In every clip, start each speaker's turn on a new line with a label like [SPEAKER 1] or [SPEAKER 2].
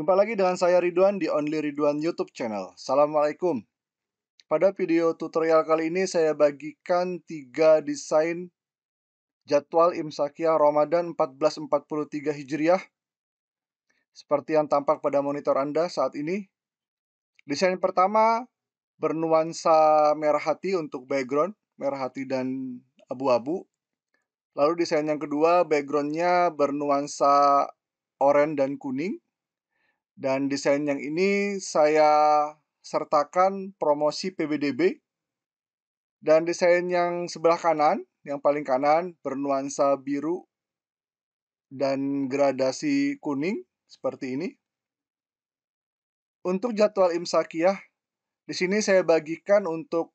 [SPEAKER 1] Jumpa lagi dengan saya Ridwan di Only Ridwan YouTube channel. Assalamualaikum. Pada video tutorial kali ini saya bagikan tiga desain jadwal Imsakiah Ramadan 1443 Hijriah seperti yang tampak pada monitor Anda saat ini. Desain pertama bernuansa merah hati untuk background, merah hati dan abu-abu. Lalu desain yang kedua backgroundnya bernuansa oranye dan kuning dan desain yang ini saya sertakan promosi PBDB. Dan desain yang sebelah kanan, yang paling kanan bernuansa biru dan gradasi kuning seperti ini. Untuk jadwal imsakiah, di sini saya bagikan untuk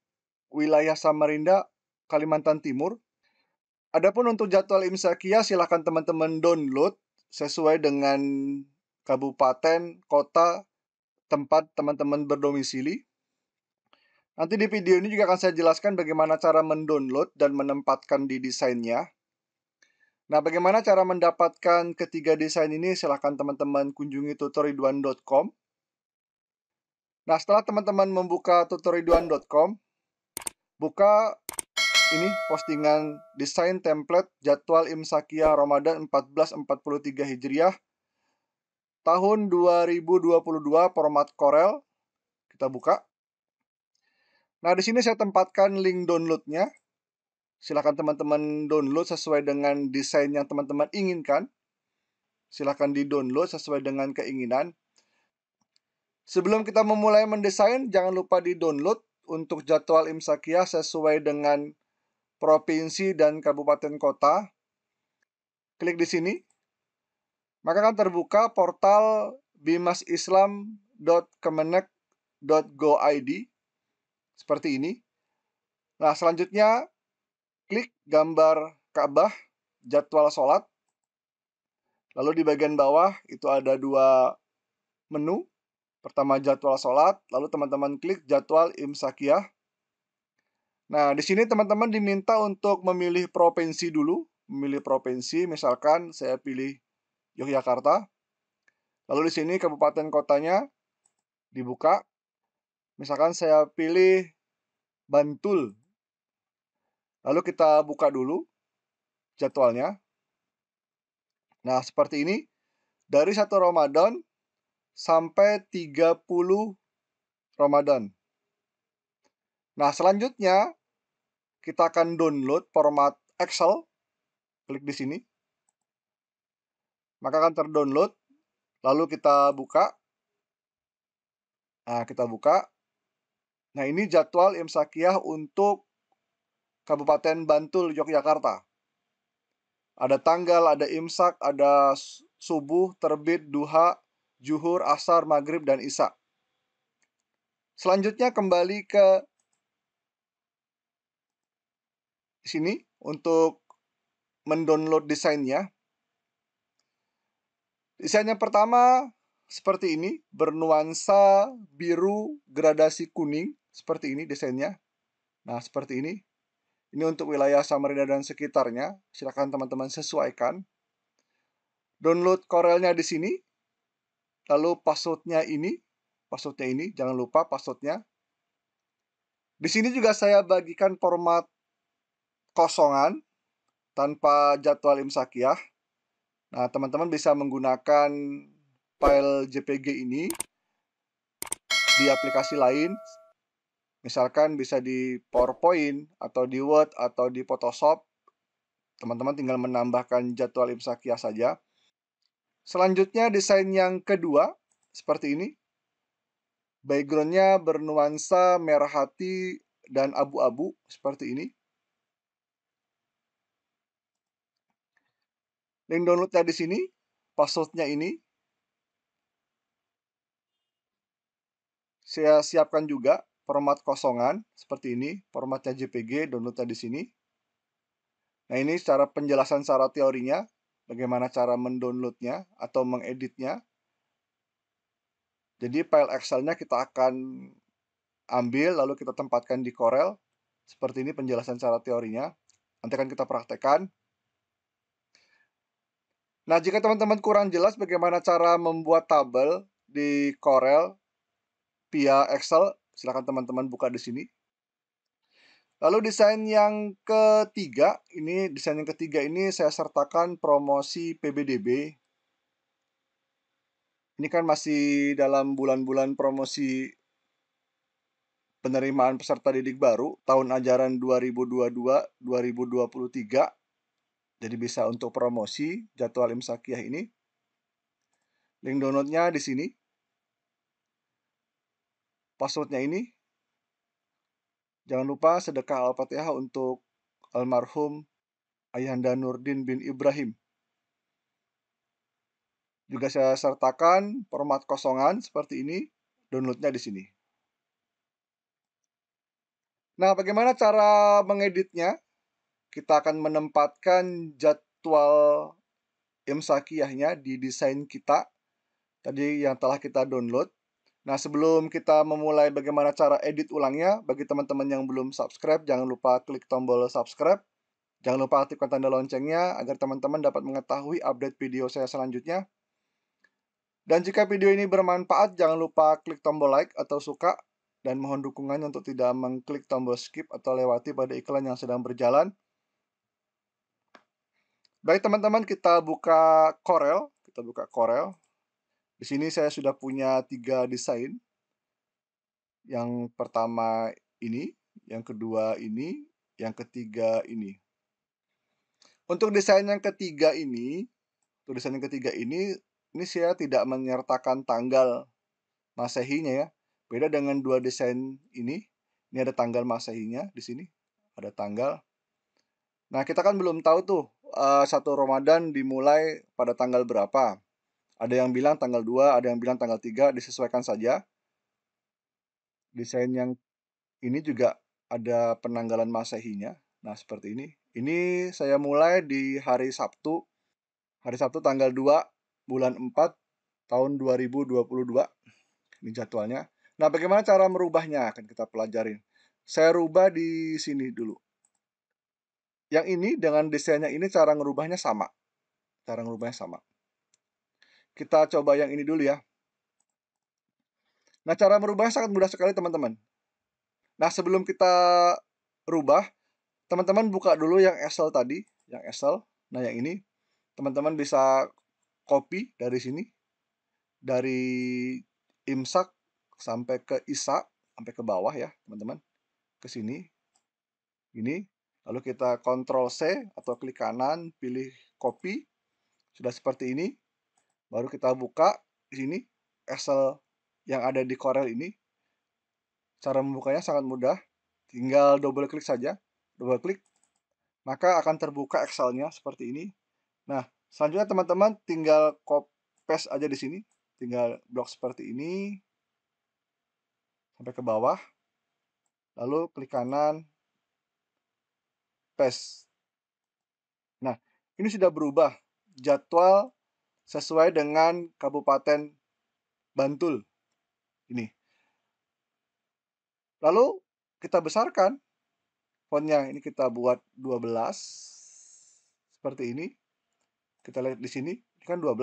[SPEAKER 1] wilayah Samarinda, Kalimantan Timur. Adapun untuk jadwal imsakiah silakan teman-teman download sesuai dengan kabupaten, kota, tempat teman-teman berdomisili. Nanti di video ini juga akan saya jelaskan bagaimana cara mendownload dan menempatkan di desainnya. Nah, bagaimana cara mendapatkan ketiga desain ini? Silahkan teman-teman kunjungi tutoriduan.com. Nah, setelah teman-teman membuka tutoriduan.com, buka ini postingan desain template jadwal Imsakia Ramadan 1443 Hijriah tahun 2022 format Corel. Kita buka. Nah, di sini saya tempatkan link downloadnya. Silahkan teman-teman download sesuai dengan desain yang teman-teman inginkan. Silahkan di-download sesuai dengan keinginan. Sebelum kita memulai mendesain, jangan lupa di-download untuk jadwal imsakia sesuai dengan provinsi dan kabupaten kota. Klik di sini maka akan terbuka portal bimasislam.kemenek.go.id seperti ini. Nah, selanjutnya klik gambar Ka'bah, jadwal sholat. Lalu di bagian bawah itu ada dua menu. Pertama jadwal sholat, lalu teman-teman klik jadwal imsakiyah. Nah, di sini teman-teman diminta untuk memilih provinsi dulu. Memilih provinsi, misalkan saya pilih Yogyakarta. Lalu di sini kabupaten kotanya dibuka. Misalkan saya pilih Bantul. Lalu kita buka dulu jadwalnya. Nah, seperti ini. Dari satu Ramadan sampai 30 Ramadan. Nah, selanjutnya kita akan download format Excel. Klik di sini maka akan terdownload lalu kita buka nah kita buka nah ini jadwal imsakiah untuk Kabupaten Bantul Yogyakarta ada tanggal ada imsak ada subuh terbit duha juhur asar maghrib dan isak Selanjutnya kembali ke sini untuk mendownload desainnya. Desain yang pertama seperti ini, bernuansa biru gradasi kuning, seperti ini desainnya. Nah, seperti ini. Ini untuk wilayah Samarinda dan sekitarnya. Silakan teman-teman sesuaikan. Download Corelnya di sini. Lalu passwordnya ini. Passwordnya ini, jangan lupa passwordnya. Di sini juga saya bagikan format kosongan tanpa jadwal imsakiah Nah, teman-teman bisa menggunakan file JPG ini di aplikasi lain. Misalkan bisa di PowerPoint, atau di Word, atau di Photoshop. Teman-teman tinggal menambahkan jadwal imsakiah saja. Selanjutnya, desain yang kedua, seperti ini. Backgroundnya bernuansa merah hati dan abu-abu, seperti ini. link downloadnya di sini, passwordnya ini. Saya siapkan juga format kosongan seperti ini, formatnya JPG, downloadnya di sini. Nah ini cara penjelasan secara teorinya, bagaimana cara mendownloadnya atau mengeditnya. Jadi file Excel-nya kita akan ambil lalu kita tempatkan di Corel. Seperti ini penjelasan secara teorinya. Nanti akan kita praktekkan. Nah, jika teman-teman kurang jelas bagaimana cara membuat tabel di Corel via Excel, silakan teman-teman buka di sini. Lalu desain yang ketiga, ini desain yang ketiga ini saya sertakan promosi PBDB. Ini kan masih dalam bulan-bulan promosi penerimaan peserta didik baru tahun ajaran 2022-2023 jadi bisa untuk promosi jadwal imsakiah ini. Link downloadnya di sini. Passwordnya ini. Jangan lupa sedekah Al-Fatihah untuk almarhum Ayahanda Nurdin bin Ibrahim. Juga saya sertakan format kosongan seperti ini. Downloadnya di sini. Nah, bagaimana cara mengeditnya? kita akan menempatkan jadwal imsakiyahnya di desain kita tadi yang telah kita download. Nah, sebelum kita memulai bagaimana cara edit ulangnya, bagi teman-teman yang belum subscribe, jangan lupa klik tombol subscribe. Jangan lupa aktifkan tanda loncengnya agar teman-teman dapat mengetahui update video saya selanjutnya. Dan jika video ini bermanfaat, jangan lupa klik tombol like atau suka dan mohon dukungannya untuk tidak mengklik tombol skip atau lewati pada iklan yang sedang berjalan. Baik teman-teman, kita buka Corel. Kita buka Corel. Di sini saya sudah punya tiga desain. Yang pertama ini, yang kedua ini, yang ketiga ini. Untuk desain yang ketiga ini, untuk desain yang ketiga ini, ini saya tidak menyertakan tanggal masehinya ya. Beda dengan dua desain ini. Ini ada tanggal masehinya di sini. Ada tanggal. Nah, kita kan belum tahu tuh Eh, satu Ramadan dimulai pada tanggal berapa? Ada yang bilang tanggal 2, ada yang bilang tanggal 3, disesuaikan saja. Desain yang ini juga ada penanggalan masehinya. Nah, seperti ini. Ini saya mulai di hari Sabtu. Hari Sabtu tanggal 2 bulan 4 tahun 2022. Ini jadwalnya. Nah, bagaimana cara merubahnya akan kita pelajarin. Saya rubah di sini dulu yang ini dengan desainnya ini cara ngerubahnya sama. Cara ngerubahnya sama. Kita coba yang ini dulu ya. Nah, cara merubahnya sangat mudah sekali, teman-teman. Nah, sebelum kita rubah, teman-teman buka dulu yang Excel tadi, yang Excel. Nah, yang ini teman-teman bisa copy dari sini dari imsak sampai ke isa sampai ke bawah ya, teman-teman. Ke sini. Ini Lalu kita kontrol C atau klik kanan, pilih copy. Sudah seperti ini. Baru kita buka di sini Excel yang ada di Corel ini. Cara membukanya sangat mudah. Tinggal double klik saja. Double klik. Maka akan terbuka Excel-nya seperti ini. Nah, selanjutnya teman-teman tinggal copy paste aja di sini. Tinggal blok seperti ini. Sampai ke bawah. Lalu klik kanan, PES. Nah, ini sudah berubah jadwal sesuai dengan Kabupaten Bantul. Ini. Lalu kita besarkan fontnya. Ini kita buat 12 seperti ini. Kita lihat di sini, ini kan 12.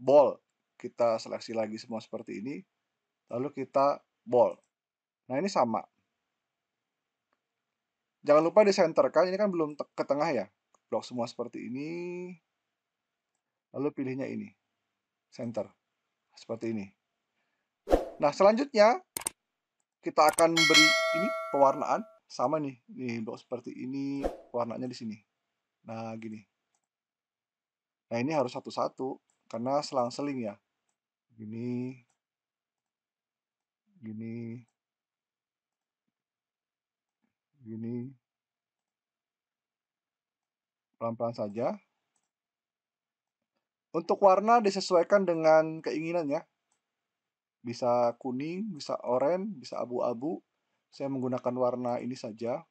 [SPEAKER 1] Ball. Kita seleksi lagi semua seperti ini. Lalu kita ball. Nah, ini sama jangan lupa di kan ini kan belum ke tengah ya blok semua seperti ini lalu pilihnya ini center seperti ini nah selanjutnya kita akan beri ini pewarnaan sama nih nih blok seperti ini warnanya di sini nah gini nah ini harus satu-satu karena selang-seling ya gini gini begini pelan-pelan saja untuk warna disesuaikan dengan keinginan ya bisa kuning bisa oranye bisa abu-abu saya menggunakan warna ini saja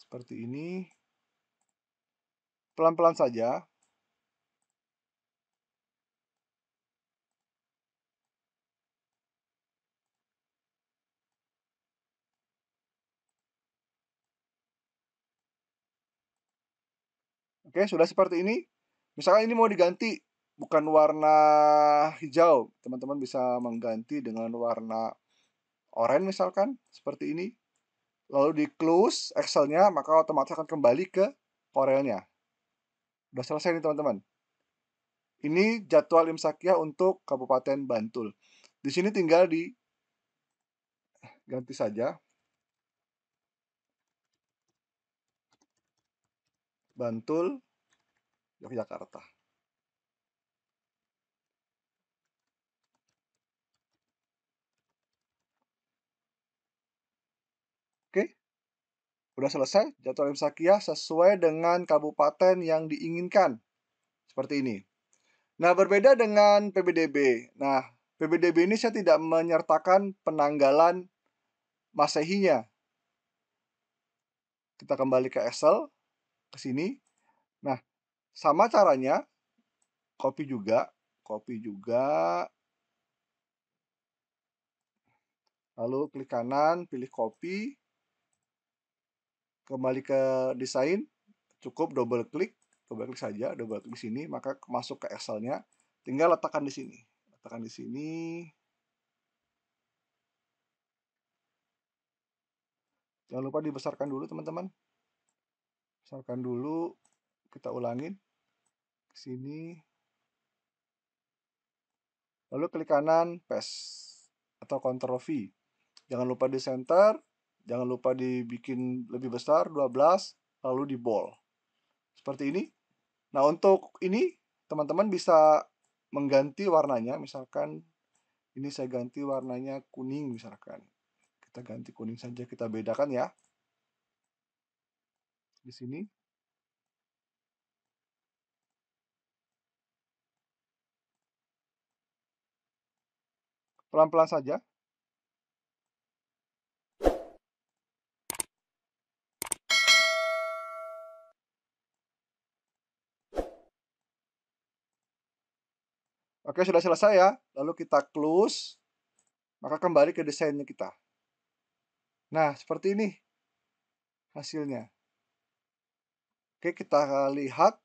[SPEAKER 1] seperti ini pelan-pelan saja Oke, sudah seperti ini. Misalkan ini mau diganti bukan warna hijau, teman-teman bisa mengganti dengan warna oranye misalkan seperti ini. Lalu di close Excel-nya, maka otomatis akan kembali ke Corel-nya. Sudah selesai nih teman-teman. Ini jadwal imsakia untuk Kabupaten Bantul. Di sini tinggal di ganti saja Bantul Yogyakarta. Oke, udah selesai jadwal imsakiah sesuai dengan kabupaten yang diinginkan. Seperti ini. Nah, berbeda dengan PBDB. Nah, PBDB ini saya tidak menyertakan penanggalan masehinya. Kita kembali ke Excel, ke sini. Nah, sama caranya, copy juga, copy juga. Lalu klik kanan, pilih copy Kembali ke desain, cukup double klik, double klik saja, double klik sini, maka masuk ke Excelnya, Tinggal letakkan di sini. Letakkan di sini, jangan lupa dibesarkan dulu teman-teman besarkan dulu kita ulangin sini. Lalu klik kanan paste atau Ctrl V. Jangan lupa di center, jangan lupa dibikin lebih besar 12 lalu di bold. Seperti ini. Nah, untuk ini teman-teman bisa mengganti warnanya misalkan ini saya ganti warnanya kuning misalkan. Kita ganti kuning saja kita bedakan ya. Di sini Pelan-pelan saja. Oke, sudah selesai ya. Lalu kita close. Maka kembali ke desainnya kita. Nah, seperti ini hasilnya. Oke, kita lihat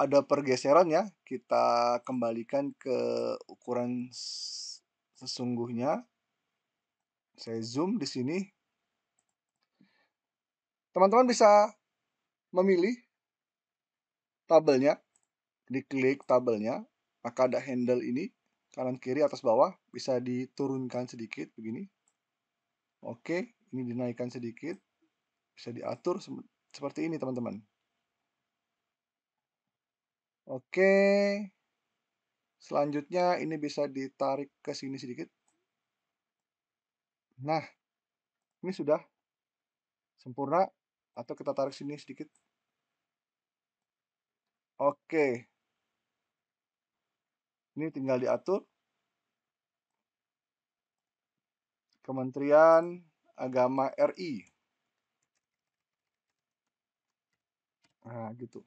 [SPEAKER 1] ada pergeseran ya. Kita kembalikan ke ukuran sesungguhnya. Saya zoom di sini. Teman-teman bisa memilih tabelnya. Diklik tabelnya, maka ada handle ini kanan kiri atas bawah bisa diturunkan sedikit begini. Oke, ini dinaikkan sedikit. Bisa diatur seperti ini, teman-teman. Oke. Selanjutnya ini bisa ditarik ke sini sedikit. Nah, ini sudah sempurna atau kita tarik sini sedikit. Oke. Ini tinggal diatur. Kementerian Agama RI. Nah, gitu.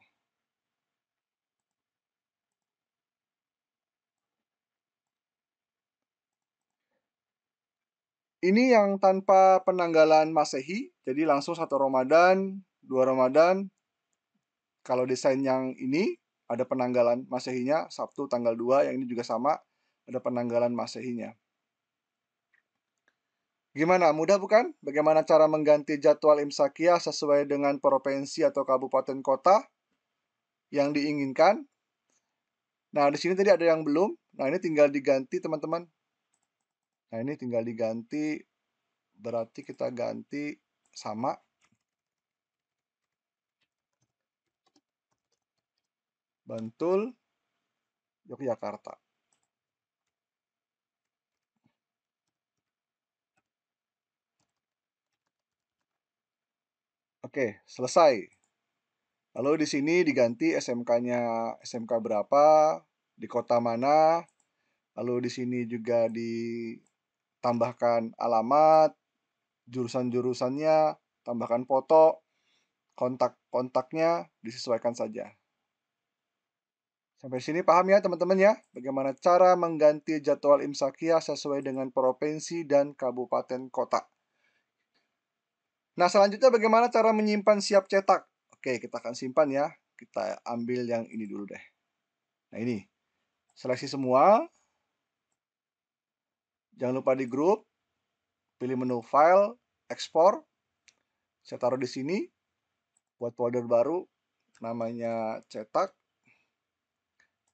[SPEAKER 1] Ini yang tanpa penanggalan Masehi, jadi langsung satu Ramadan, dua Ramadan. Kalau desain yang ini ada penanggalan Masehinya Sabtu tanggal 2, yang ini juga sama ada penanggalan Masehinya. Gimana? Mudah bukan? Bagaimana cara mengganti jadwal imsakiyah sesuai dengan provinsi atau kabupaten kota yang diinginkan? Nah, di sini tadi ada yang belum. Nah, ini tinggal diganti, teman-teman. Nah ini tinggal diganti, berarti kita ganti sama Bantul, Yogyakarta. Oke, selesai. Lalu di sini diganti SMK-nya SMK berapa, di kota mana, lalu di sini juga di tambahkan alamat, jurusan-jurusannya, tambahkan foto, kontak-kontaknya disesuaikan saja. Sampai sini paham ya teman-teman ya, bagaimana cara mengganti jadwal imsakia sesuai dengan provinsi dan kabupaten kota. Nah selanjutnya bagaimana cara menyimpan siap cetak? Oke, kita akan simpan ya. Kita ambil yang ini dulu deh. Nah ini, seleksi semua, Jangan lupa di grup, pilih menu file, export. Saya taruh di sini buat folder baru namanya cetak.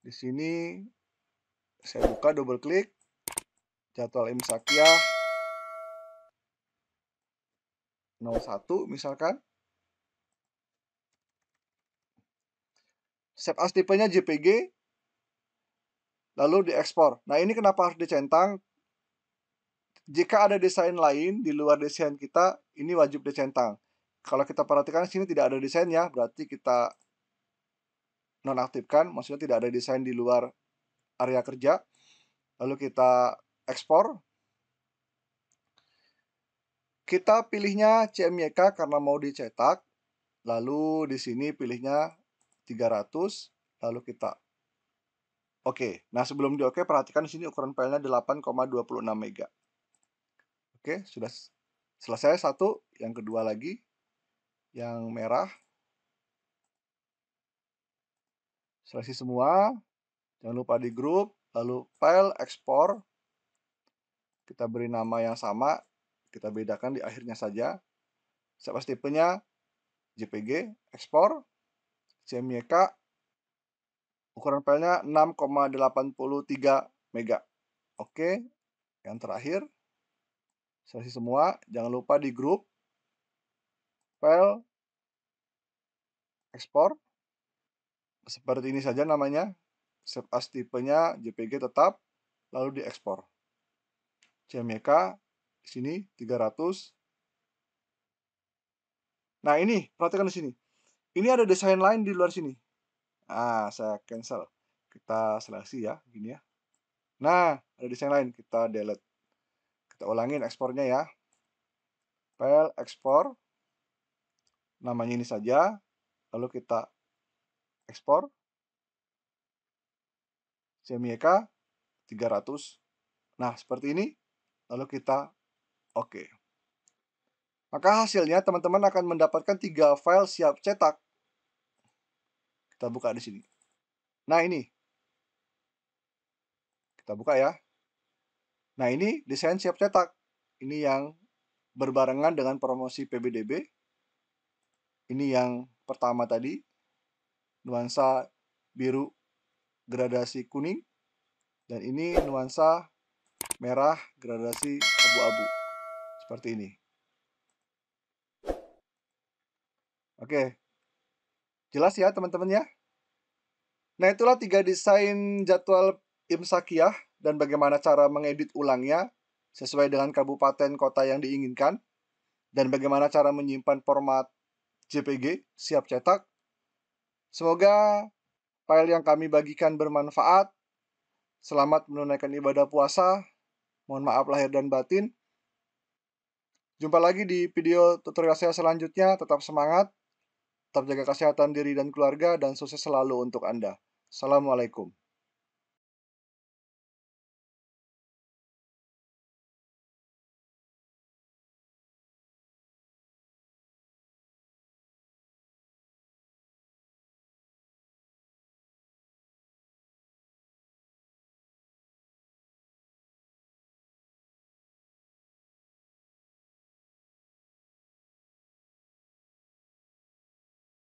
[SPEAKER 1] Di sini saya buka double klik jadwal imsakiah 01 misalkan. Save as tipenya JPG lalu diekspor. Nah, ini kenapa harus dicentang? Jika ada desain lain di luar desain kita, ini wajib dicentang. Kalau kita perhatikan sini tidak ada desain ya, berarti kita nonaktifkan, maksudnya tidak ada desain di luar area kerja. Lalu kita ekspor. Kita pilihnya CMYK karena mau dicetak. Lalu di sini pilihnya 300, lalu kita Oke, okay. nah sebelum di oke perhatikan di sini ukuran filenya 8,26 mega. Oke, sudah selesai satu. Yang kedua lagi, yang merah. Seleksi semua. Jangan lupa di grup. Lalu file ekspor. Kita beri nama yang sama. Kita bedakan di akhirnya saja. Siapa tipenya? JPG, ekspor. CMYK, ukuran filenya 6,83 MB. Oke, yang terakhir sesi semua, jangan lupa di grup file ekspor seperti ini saja namanya. Save as tipenya JPG tetap lalu diekspor. CMYK di sini 300. Nah, ini perhatikan di sini. Ini ada desain lain di luar sini. Ah, saya cancel. Kita seleksi ya, gini ya. Nah, ada desain lain, kita delete. Kita ulangin ekspornya ya. File ekspor. Namanya ini saja. Lalu kita ekspor. CMYK 300. Nah, seperti ini. Lalu kita oke. Maka hasilnya teman-teman akan mendapatkan tiga file siap cetak. Kita buka di sini. Nah, ini. Kita buka ya. Nah ini desain siap cetak. Ini yang berbarengan dengan promosi PBDB. Ini yang pertama tadi, nuansa biru gradasi kuning. Dan ini nuansa merah gradasi abu-abu. Seperti ini. Oke. Jelas ya teman-teman ya? Nah itulah tiga desain jadwal imsakiyah dan bagaimana cara mengedit ulangnya sesuai dengan kabupaten kota yang diinginkan, dan bagaimana cara menyimpan format JPG siap cetak. Semoga file yang kami bagikan bermanfaat. Selamat menunaikan ibadah puasa. Mohon maaf lahir dan batin. Jumpa lagi di video tutorial saya selanjutnya. Tetap semangat, tetap jaga kesehatan diri dan keluarga, dan sukses selalu untuk Anda. Assalamualaikum.